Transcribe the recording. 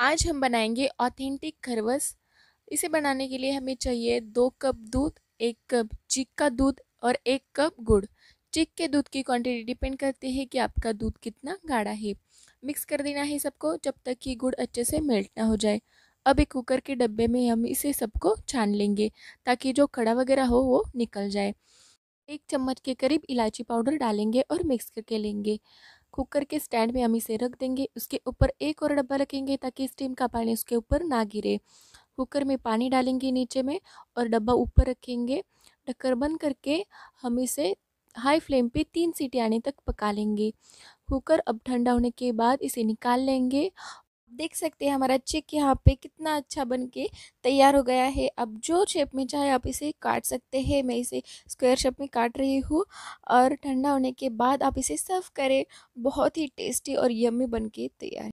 आज हम बनाएंगे ऑथेंटिक खरवस इसे बनाने के लिए हमें चाहिए दो कप दूध एक कप चिक का दूध और एक कप गुड़ चिक के दूध की क्वांटिटी डिपेंड करती है कि आपका दूध कितना गाढ़ा है मिक्स कर देना है सबको जब तक कि गुड़ अच्छे से मेल्ट ना हो जाए अब एक कुकर के डब्बे में हम इसे सबको छान लेंगे ताकि जो खड़ा वगैरह हो वो निकल जाए एक चम्मच के करीब इलायची पाउडर डालेंगे और मिक्स करके लेंगे कुकर के स्टैंड में हम इसे रख देंगे उसके ऊपर एक और डब्बा रखेंगे ताकि स्टीम का पानी उसके ऊपर ना गिरे कुकर में पानी डालेंगे नीचे में और डब्बा ऊपर रखेंगे ढक्कर बंद करके हम इसे हाई फ्लेम पे तीन सीटी आने तक पका लेंगे कुकर अब ठंडा होने के बाद इसे निकाल लेंगे देख सकते हैं हमारा चेक यहाँ पे कितना अच्छा बन के तैयार हो गया है अब जो शेप में चाहे आप इसे काट सकते हैं मैं इसे स्क्वायर शेप में काट रही हूँ और ठंडा होने के बाद आप इसे सर्व करें बहुत ही टेस्टी और यम्मी बन के तैयार